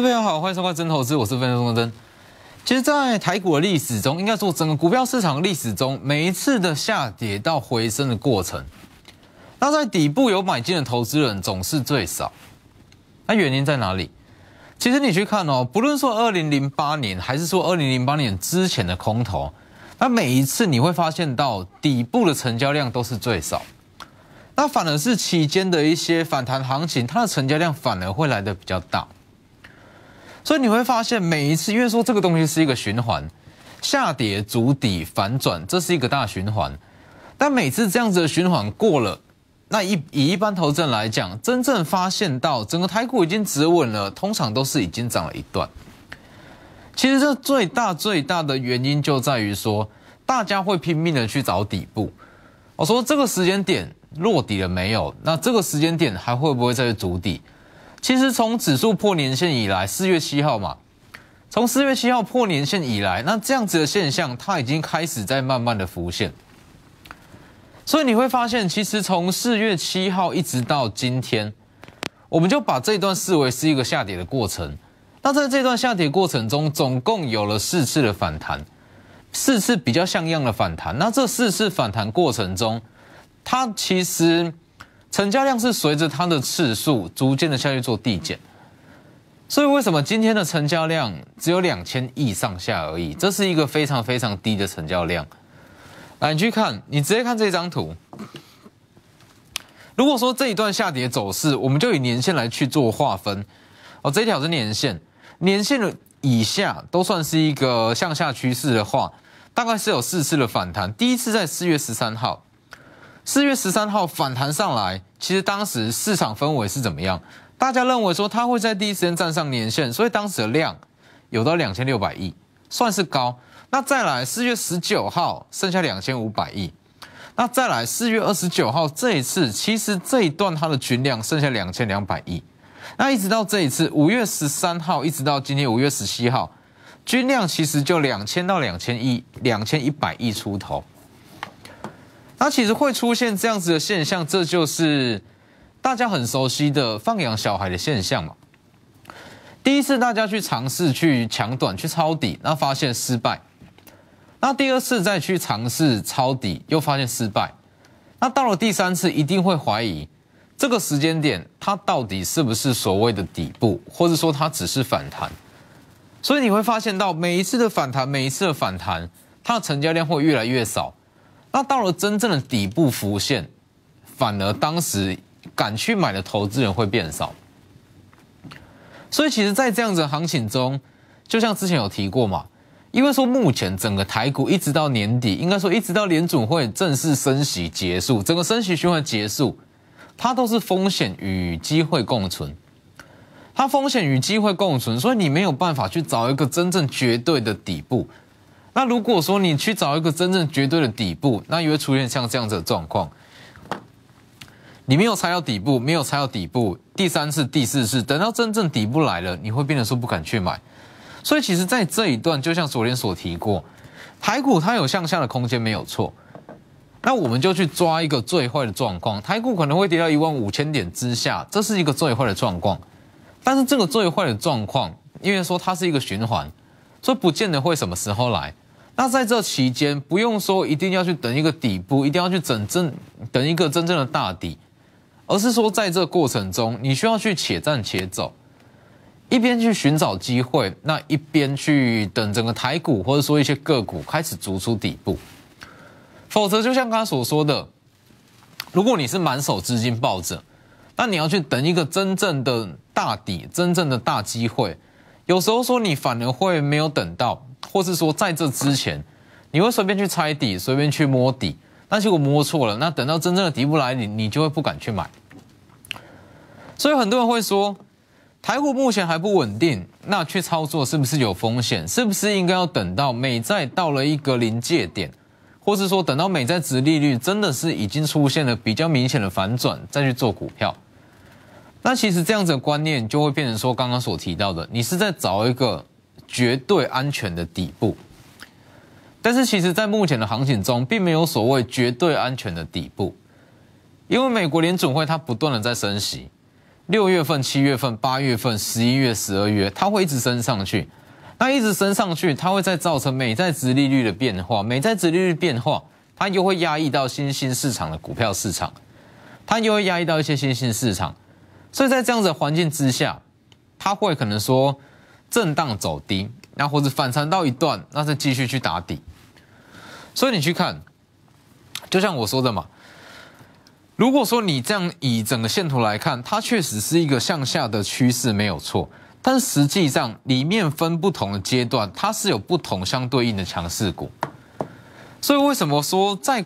各位好，欢迎收看《真投资》，我是分钟师钟真。其实，在台股的历史中，应该说整个股票市场历史中，每一次的下跌到回升的过程，那在底部有买进的投资人总是最少。那原因在哪里？其实你去看哦，不论说二零零八年，还是说二零零八年之前的空头，那每一次你会发现到底部的成交量都是最少，那反而是期间的一些反弹行情，它的成交量反而会来的比较大。所以你会发现，每一次因为说这个东西是一个循环，下跌、筑底、反转，这是一个大循环。但每次这样子的循环过了，那一以一般头人来讲，真正发现到整个台股已经止稳了，通常都是已经涨了一段。其实这最大最大的原因就在于说，大家会拼命的去找底部。我说这个时间点落底了没有？那这个时间点还会不会再去筑底？其实从指数破年线以来，四月七号嘛，从四月七号破年线以来，那这样子的现象它已经开始在慢慢的浮现，所以你会发现，其实从四月七号一直到今天，我们就把这段视为是一个下跌的过程。那在这段下跌过程中，总共有了四次的反弹，四次比较像样的反弹。那这四次反弹过程中，它其实。成交量是随着它的次数逐渐的下去做递减，所以为什么今天的成交量只有两千亿上下而已？这是一个非常非常低的成交量。来，你去看，你直接看这张图。如果说这一段下跌走势，我们就以年线来去做划分。哦，这一条是年线，年线的以下都算是一个向下趋势的话，大概是有四次的反弹，第一次在四月十三号。四月十三号反弹上来，其实当时市场氛围是怎么样？大家认为说它会在第一时间站上年线，所以当时的量有到两千六百亿，算是高。那再来四月十九号剩下两千五百亿，那再来四月二十九号，这一次，其实这一段它的均量剩下两千两百亿。那一直到这一次五月十三号，一直到今天五月十七号，均量其实就两千到两千亿，两千一百亿出头。那其实会出现这样子的现象，这就是大家很熟悉的放养小孩的现象嘛。第一次大家去尝试去抢短、去抄底，那发现失败；那第二次再去尝试抄底，又发现失败。那到了第三次，一定会怀疑这个时间点它到底是不是所谓的底部，或者说它只是反弹。所以你会发现到每一次的反弹，每一次的反弹，它的成交量会越来越少。那到了真正的底部浮现，反而当时敢去买的投资人会变少。所以其实，在这样子的行情中，就像之前有提过嘛，因为说目前整个台股一直到年底，应该说一直到联总会正式升息结束，整个升息循环结束，它都是风险与机会共存。它风险与机会共存，所以你没有办法去找一个真正绝对的底部。那如果说你去找一个真正绝对的底部，那也会出现像这样子的状况。你没有猜到底部，没有猜到底部，第三次、第四次，等到真正底部来了，你会变得说不敢去买。所以其实，在这一段，就像昨天所提过，台股它有向下的空间，没有错。那我们就去抓一个最坏的状况，台股可能会跌到一万五千点之下，这是一个最坏的状况。但是这个最坏的状况，因为说它是一个循环，所以不见得会什么时候来。那在这期间，不用说一定要去等一个底部，一定要去整正等一个真正的大底，而是说，在这过程中，你需要去且战且走，一边去寻找机会，那一边去等整个台股或者说一些个股开始逐出底部。否则，就像刚刚所说的，如果你是满手资金抱着，那你要去等一个真正的大底，真正的大机会，有时候说你反而会没有等到。或是说在这之前，你会随便去猜底，随便去摸底，但是我摸错了，那等到真正的底部来临，你就会不敢去买。所以很多人会说，台股目前还不稳定，那去操作是不是有风险？是不是应该要等到美债到了一个临界点，或是说等到美债值利率真的是已经出现了比较明显的反转，再去做股票？那其实这样子的观念就会变成说，刚刚所提到的，你是在找一个。绝对安全的底部，但是其实，在目前的行情中，并没有所谓绝对安全的底部，因为美国联总会它不断的在升息，六月份、七月份、八月份、十一月、十二月，它会一直升上去。那一直升上去，它会再造成美债值利率的变化，美债值利率变化，它又会压抑到新兴市场的股票市场，它又会压抑到一些新兴市场。所以在这样的环境之下，它会可能说。震荡走低，那或者反弹到一段，那是继续去打底。所以你去看，就像我说的嘛，如果说你这样以整个线图来看，它确实是一个向下的趋势，没有错。但实际上里面分不同的阶段，它是有不同相对应的强势股。所以为什么说在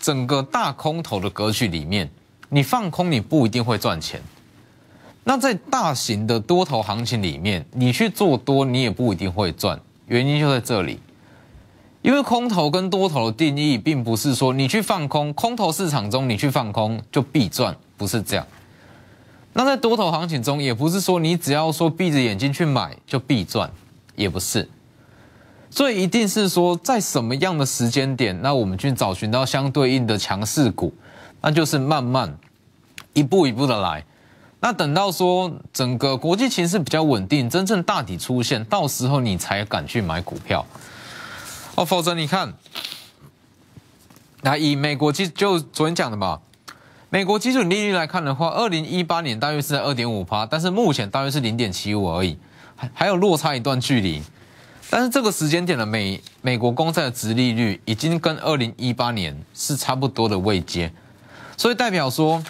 整个大空头的格局里面，你放空你不一定会赚钱？那在大型的多头行情里面，你去做多，你也不一定会赚，原因就在这里，因为空头跟多头的定义，并不是说你去放空，空头市场中你去放空就必赚，不是这样。那在多头行情中，也不是说你只要说闭着眼睛去买就必赚，也不是。所以一定是说，在什么样的时间点，那我们去找寻到相对应的强势股，那就是慢慢一步一步的来。那等到说整个国际形势比较稳定，真正大底出现，到时候你才敢去买股票哦，否则你看，那以美国基就昨天讲的嘛，美国基准利率来看的话，二零一八年大约是在二点五趴，但是目前大约是零点七五而已，还还有落差一段距离，但是这个时间点的美美国公债的值利率已经跟二零一八年是差不多的位阶，所以代表说。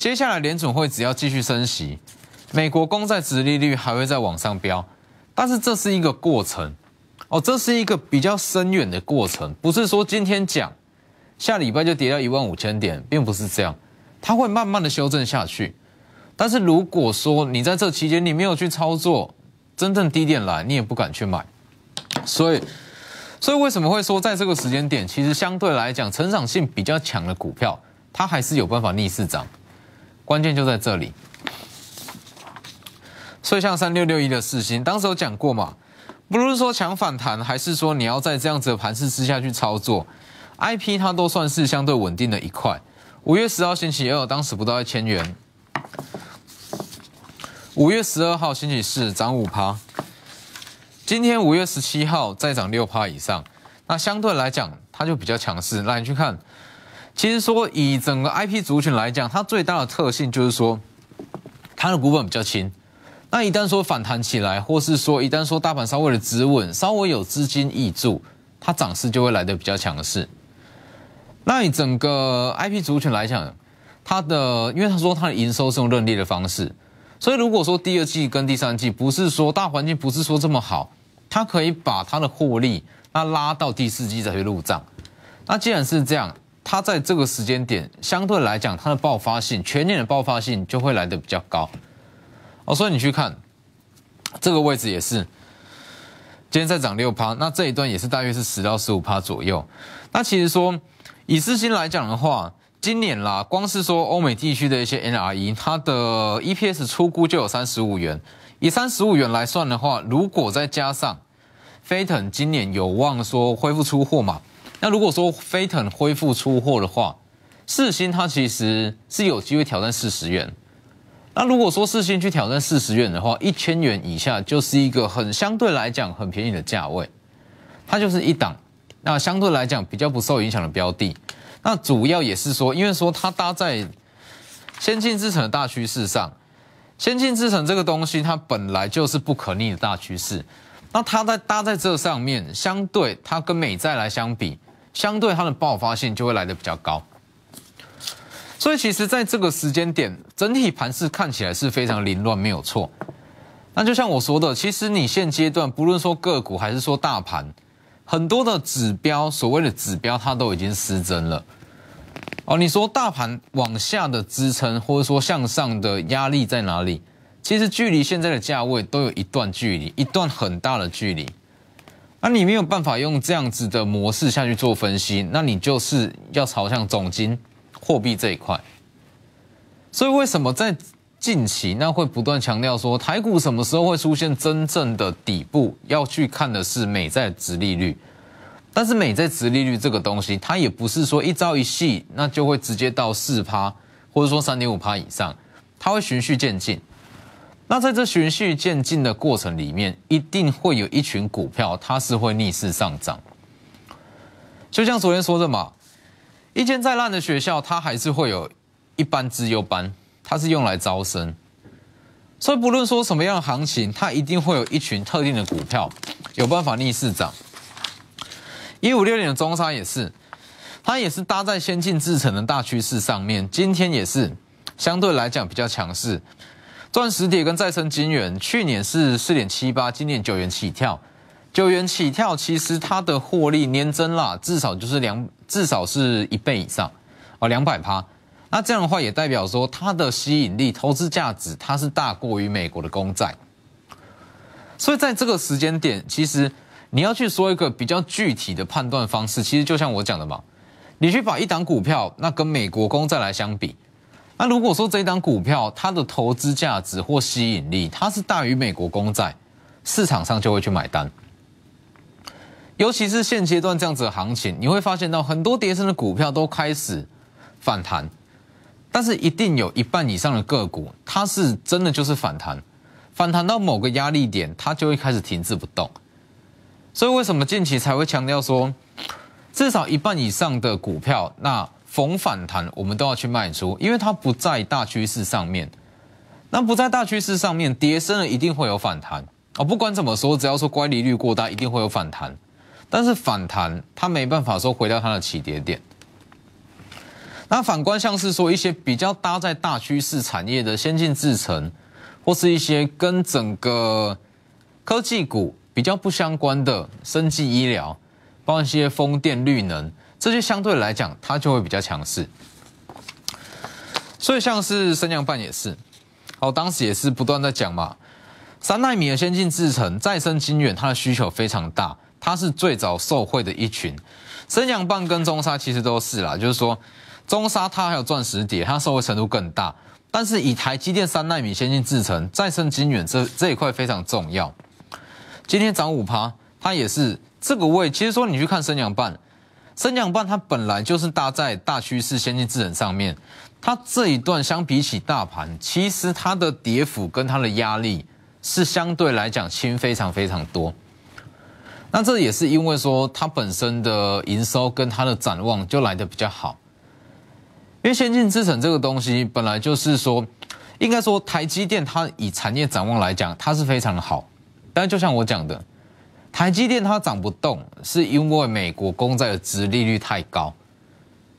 接下来联准会只要继续升息，美国公债殖利率还会再往上飙，但是这是一个过程哦，这是一个比较深远的过程，不是说今天讲，下礼拜就跌到一万五千点，并不是这样，它会慢慢的修正下去。但是如果说你在这期间你没有去操作，真正低点来你也不敢去买，所以，所以为什么会说在这个时间点，其实相对来讲成长性比较强的股票，它还是有办法逆市涨。关键就在这里，所以像三六六一的四星，当时有讲过嘛，不是说强反弹，还是说你要在这样子的盘势之下去操作，I P 它都算是相对稳定的一块。五月十号星期二，当时不到一千元，五月十二号星期四涨五趴，今天五月十七号再涨六趴以上，那相对来讲它就比较强势。那你去看。其实说以整个 IP 族群来讲，它最大的特性就是说，它的股本比较轻。那一旦说反弹起来，或是说一旦说大盘稍微的止稳，稍微有资金挹注，它涨势就会来的比较强势。那你整个 IP 族群来讲，它的因为他说它的营收是用认列的方式，所以如果说第二季跟第三季不是说大环境不是说这么好，它可以把它的获利那拉到第四季再去入账。那既然是这样。它在这个时间点，相对来讲，它的爆发性，全年的爆发性就会来的比较高。哦，所以你去看这个位置也是，今天再涨六趴，那这一段也是大约是十到十五趴左右。那其实说，以资金来讲的话，今年啦，光是说欧美地区的一些 NRE，它的 EPS 出估就有三十五元。以三十五元来算的话，如果再加上飞腾今年有望说恢复出货嘛？那如果说飞腾恢复出货的话，四星它其实是有机会挑战四十元。那如果说四星去挑战四十元的话，一千元以下就是一个很相对来讲很便宜的价位，它就是一档。那相对来讲比较不受影响的标的。那主要也是说，因为说它搭在先进制成的大趋势上，先进制成这个东西它本来就是不可逆的大趋势。那它在搭在这上面，相对它跟美债来相比。相对它的爆发性就会来的比较高，所以其实在这个时间点，整体盘势看起来是非常凌乱，没有错。那就像我说的，其实你现阶段不论说个股还是说大盘，很多的指标，所谓的指标它都已经失真了。哦，你说大盘往下的支撑或者说向上的压力在哪里？其实距离现在的价位都有一段距离，一段很大的距离。那你没有办法用这样子的模式下去做分析，那你就是要朝向总金货币这一块。所以为什么在近期那会不断强调说台股什么时候会出现真正的底部，要去看的是美债值利率。但是美债值利率这个东西，它也不是说一朝一夕那就会直接到四趴，或者说三点五趴以上，它会循序渐进。那在这循序渐进的过程里面，一定会有一群股票，它是会逆势上涨。就像昨天说的嘛，一间再烂的学校，它还是会有一班自优班，它是用来招生。所以不论说什么样的行情，它一定会有一群特定的股票，有办法逆势涨。一五六年的中沙也是，它也是搭在先进制成的大趋势上面，今天也是相对来讲比较强势。钻石铁跟再生金元，去年是四点七八，今年九元起跳。九元起跳，其实它的获利年增啦，至少就是两，至少是一倍以上，哦，两百趴。那这样的话，也代表说它的吸引力、投资价值，它是大过于美国的公债。所以在这个时间点，其实你要去说一个比较具体的判断方式，其实就像我讲的嘛，你去把一档股票，那跟美国公债来相比。那如果说这一档股票它的投资价值或吸引力，它是大于美国公债，市场上就会去买单。尤其是现阶段这样子的行情，你会发现到很多跌升的股票都开始反弹，但是一定有一半以上的个股，它是真的就是反弹，反弹到某个压力点，它就会开始停滞不动。所以为什么近期才会强调说，至少一半以上的股票那？逢反弹，我们都要去卖出，因为它不在大趋势上面。那不在大趋势上面，跌深了一定会有反弹哦。不管怎么说，只要说乖离率过大，一定会有反弹。但是反弹它没办法说回到它的起跌点。那反观像是说一些比较搭在大趋势产业的先进制程，或是一些跟整个科技股比较不相关的生技医疗，包括一些风电绿能。这些相对来讲，它就会比较强势。所以像是生降半也是，哦，当时也是不断在讲嘛。三纳米的先进制程再生晶圆，它的需求非常大，它是最早受惠的一群。生养半跟中沙其实都是啦，就是说中沙它还有钻石碟，它受惠程度更大。但是以台积电三纳米先进制程再生晶圆这这一块非常重要，今天涨五趴，它也是这个位。其实说你去看生降半。升降半它本来就是搭在大趋势先进制程上面，它这一段相比起大盘，其实它的跌幅跟它的压力是相对来讲轻非常非常多。那这也是因为说它本身的营收跟它的展望就来的比较好，因为先进制程这个东西本来就是说，应该说台积电它以产业展望来讲，它是非常的好，但就像我讲的。台积电它涨不动，是因为美国公债的殖利率太高，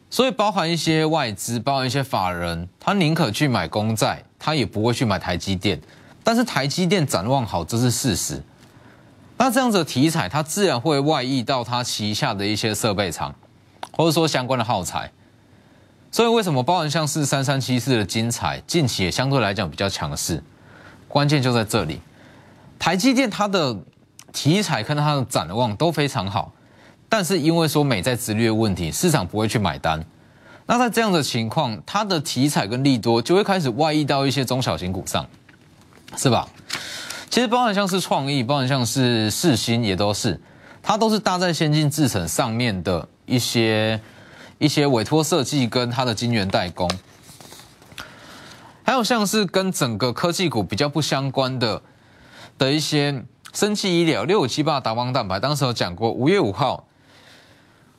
所以包含一些外资，包含一些法人，他宁可去买公债，他也不会去买台积电。但是台积电展望好，这是事实。那这样子的题材，它自然会外溢到它旗下的一些设备厂，或者说相关的耗材。所以为什么包含像是三三七四的精彩近期也相对来讲比较强势？关键就在这里，台积电它的。题材看到它的展望都非常好，但是因为说美债直率的问题，市场不会去买单。那在这样的情况，它的题材跟利多就会开始外溢到一些中小型股上，是吧？其实包含像是创意，包含像是士新，也都是它都是搭在先进制程上面的一些一些委托设计跟它的晶圆代工，还有像是跟整个科技股比较不相关的的一些。生技医疗六五七八达邦蛋白，当时有讲过。五月五号，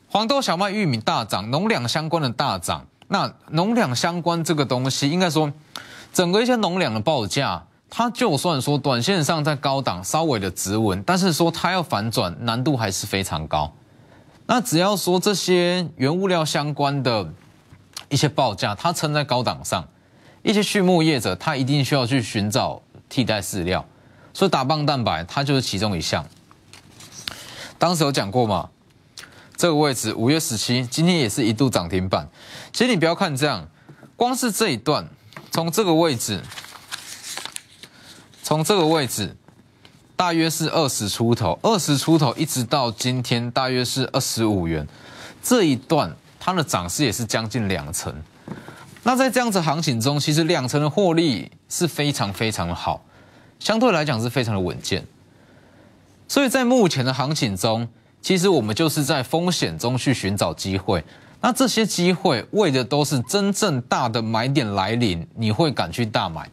黄豆、小麦、玉米大涨，农两相关的大涨。那农两相关这个东西，应该说，整个一些农两的报价，它就算说短线上在高档，稍微的止稳，但是说它要反转难度还是非常高。那只要说这些原物料相关的一些报价，它撑在高档上，一些畜牧业者，他一定需要去寻找替代饲料。所以打棒蛋白，它就是其中一项。当时有讲过嘛，这个位置五月十七，今天也是一度涨停板。其实你不要看这样，光是这一段，从这个位置，从这个位置，大约是二十出头，二十出头一直到今天，大约是二十五元。这一段它的涨势也是将近两成。那在这样子行情中，其实两成的获利是非常非常的好。相对来讲是非常的稳健，所以在目前的行情中，其实我们就是在风险中去寻找机会。那这些机会为的都是真正大的买点来临，你会敢去大买。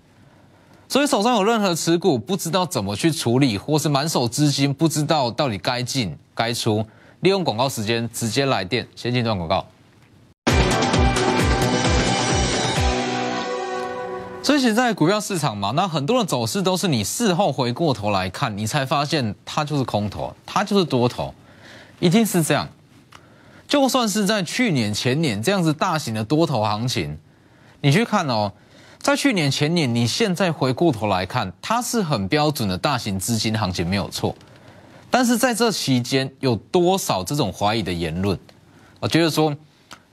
所以手上有任何持股，不知道怎么去处理，或是满手资金不知道到底该进该出，利用广告时间直接来电。先进段广告。所以，在股票市场嘛，那很多的走势都是你事后回过头来看，你才发现它就是空头，它就是多头，一定是这样。就算是在去年、前年这样子大型的多头行情，你去看哦，在去年、前年，你现在回过头来看，它是很标准的大型资金行情，没有错。但是在这期间，有多少这种怀疑的言论我觉得说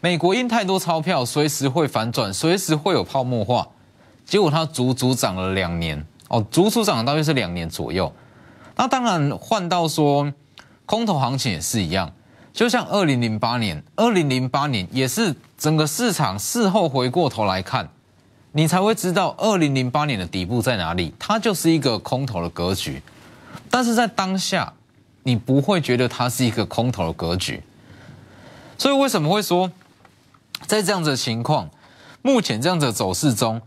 美国印太多钞票，随时会反转，随时会有泡沫化。结果它足足涨了两年哦，足足涨了大约是两年左右。那当然换到说，空头行情也是一样。就像二零零八年，二零零八年也是整个市场事后回过头来看，你才会知道二零零八年的底部在哪里。它就是一个空头的格局，但是在当下，你不会觉得它是一个空头的格局。所以为什么会说，在这样的情况，目前这样的走势中？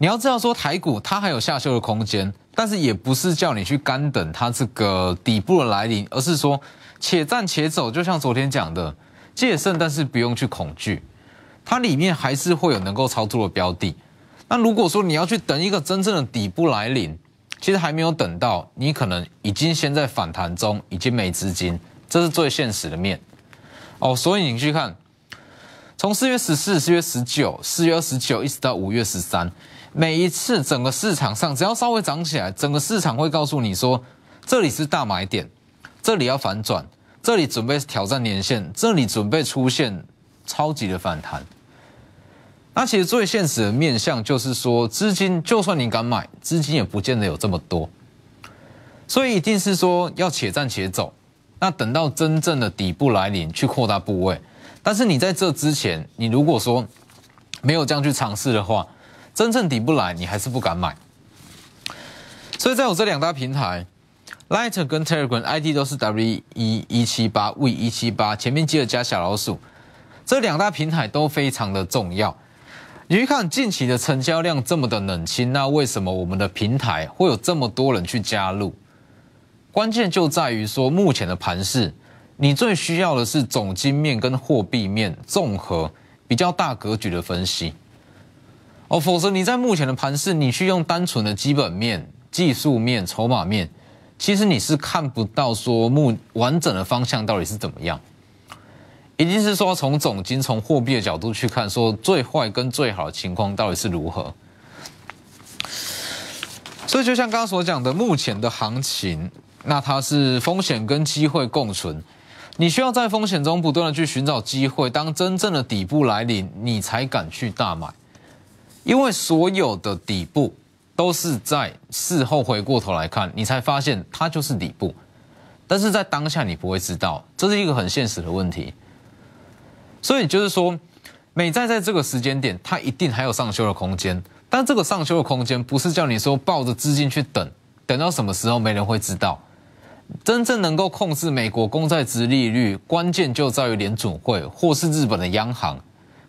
你要知道，说台股它还有下修的空间，但是也不是叫你去干等它这个底部的来临，而是说且战且走。就像昨天讲的，借胜，但是不用去恐惧，它里面还是会有能够操作的标的。那如果说你要去等一个真正的底部来临，其实还没有等到，你可能已经先在反弹中已经没资金，这是最现实的面。哦，所以你去看，从四月十四、四月十九、四月二十九一直到五月十三。每一次整个市场上只要稍微涨起来，整个市场会告诉你说这里是大买点，这里要反转，这里准备挑战年线，这里准备出现超级的反弹。那其实最现实的面向就是说，资金就算你敢买，资金也不见得有这么多，所以一定是说要且战且走。那等到真正的底部来临，去扩大部位。但是你在这之前，你如果说没有这样去尝试的话，真正抵不来，你还是不敢买。所以在我这两大平台，Light 跟 Telegram ID 都是 W 一一七八 V 一七八，前面记得加小老鼠。这两大平台都非常的重要。你去看近期的成交量这么的冷清，那为什么我们的平台会有这么多人去加入？关键就在于说，目前的盘势，你最需要的是总金面跟货币面综合比较大格局的分析。哦，否则你在目前的盘势，你去用单纯的基本面、技术面、筹码面，其实你是看不到说目完整的方向到底是怎么样。一定是说从总金、从货币的角度去看，说最坏跟最好的情况到底是如何。所以就像刚刚所讲的，目前的行情，那它是风险跟机会共存，你需要在风险中不断的去寻找机会，当真正的底部来临，你才敢去大买。因为所有的底部都是在事后回过头来看，你才发现它就是底部，但是在当下你不会知道，这是一个很现实的问题。所以就是说，美债在这个时间点，它一定还有上修的空间，但这个上修的空间不是叫你说抱着资金去等，等到什么时候没人会知道。真正能够控制美国公债值利率，关键就在于联储会或是日本的央行，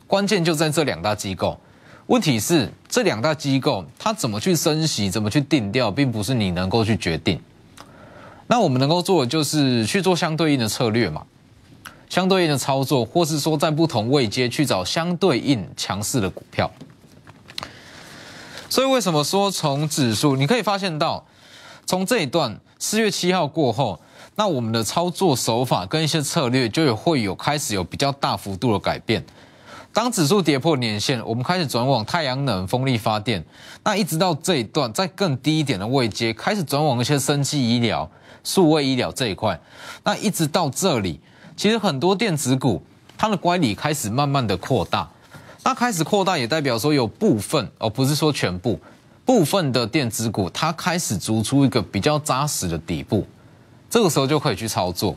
关键就在这两大机构。问题是，这两大机构它怎么去升息，怎么去定调，并不是你能够去决定。那我们能够做的就是去做相对应的策略嘛，相对应的操作，或是说在不同位阶去找相对应强势的股票。所以为什么说从指数，你可以发现到，从这一段四月七号过后，那我们的操作手法跟一些策略就会有开始有比较大幅度的改变。当指数跌破年线，我们开始转往太阳能、风力发电。那一直到这一段，在更低一点的位阶，开始转往一些生技医疗、数位医疗这一块。那一直到这里，其实很多电子股它的乖离开始慢慢的扩大。那开始扩大也代表说有部分哦，不是说全部，部分的电子股它开始逐出一个比较扎实的底部。这个时候就可以去操作。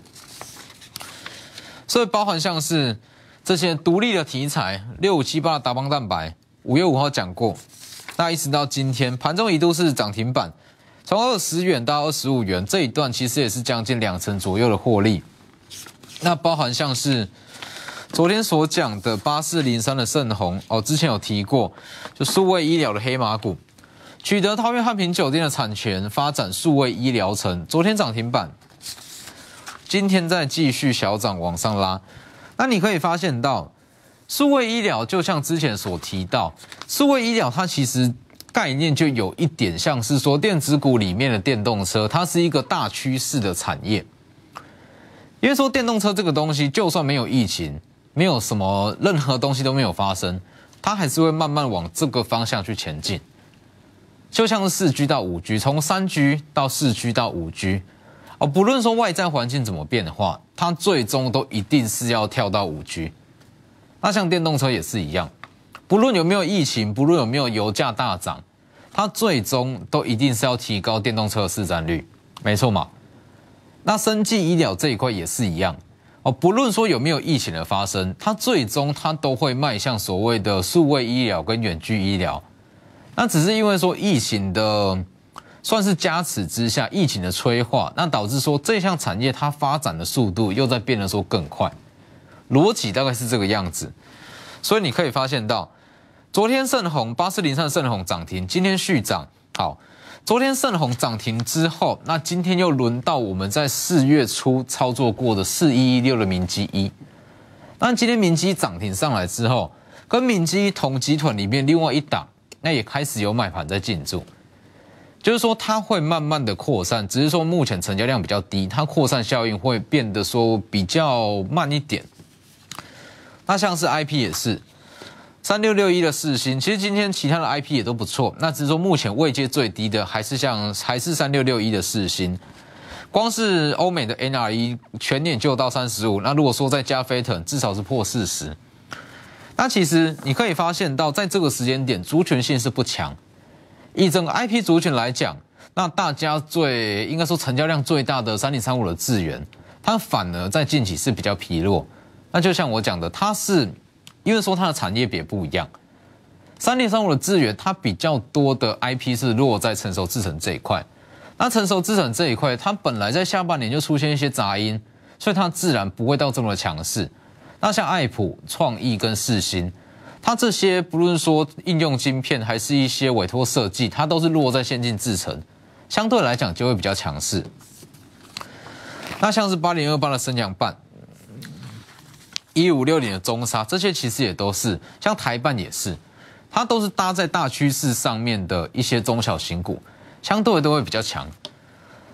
所以包含像是。这些独立的题材，六五七八的达邦蛋白，五月五号讲过，那一直到今天，盘中一度是涨停板，从二十元到二十五元，这一段其实也是将近两成左右的获利。那包含像是昨天所讲的八四零三的盛虹，哦，之前有提过，就数位医疗的黑马股，取得桃园汉平酒店的产权，发展数位医疗城，昨天涨停板，今天再继续小涨往上拉。那你可以发现到，数位医疗就像之前所提到，数位医疗它其实概念就有一点像是说电子股里面的电动车，它是一个大趋势的产业。因为说电动车这个东西，就算没有疫情，没有什么任何东西都没有发生，它还是会慢慢往这个方向去前进。就像是四 G 到五 G，从三 G 到四 G 到五 G，哦，不论说外在环境怎么变的话。它最终都一定是要跳到五 G，那像电动车也是一样，不论有没有疫情，不论有没有油价大涨，它最终都一定是要提高电动车的市占率，没错嘛？那生技医疗这一块也是一样哦，不论说有没有疫情的发生，它最终它都会迈向所谓的数位医疗跟远距医疗，那只是因为说疫情的。算是加持之下，疫情的催化，那导致说这项产业它发展的速度又在变得说更快，逻辑大概是这个样子。所以你可以发现到，昨天盛虹八四零三盛虹涨停，今天续涨。好，昨天盛虹涨停之后，那今天又轮到我们在四月初操作过的四一一六的明基一。那今天明基涨停上来之后，跟明基同集团里面另外一档，那也开始有买盘在进驻。就是说它会慢慢的扩散，只是说目前成交量比较低，它扩散效应会变得说比较慢一点。那像是 I P 也是，三六六一的四星，其实今天其他的 I P 也都不错，那只是说目前位阶最低的还是像还是三六六一的四星。光是欧美的 N R E，全年就到三十五，那如果说再加飞腾，至少是破四十。那其实你可以发现到，在这个时间点，族群性是不强。以整个 IP 族群来讲，那大家最应该说成交量最大的三零三五的智源，它反而在近期是比较疲弱。那就像我讲的，它是因为说它的产业别不一样，三零三五的智源它比较多的 IP 是落在成熟制产这一块。那成熟制产这一块，它本来在下半年就出现一些杂音，所以它自然不会到这么的强势。那像爱普、创意跟四星。它这些不论说应用晶片，还是一些委托设计，它都是落在先进制程，相对来讲就会比较强势。那像是八零二八的升阳半，一五六零的中沙，这些其实也都是像台办也是，它都是搭在大趋势上面的一些中小型股，相对都会比较强。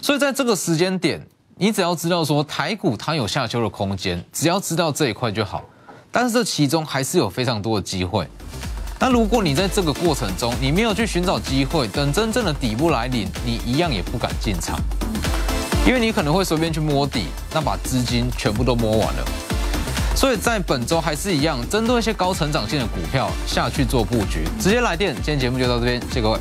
所以在这个时间点，你只要知道说台股它有下修的空间，只要知道这一块就好。但是这其中还是有非常多的机会。但如果你在这个过程中你没有去寻找机会，等真正的底部来临，你一样也不敢进场，因为你可能会随便去摸底，那把资金全部都摸完了。所以在本周还是一样，针对一些高成长性的股票下去做布局。直接来电，今天节目就到这边，谢各位。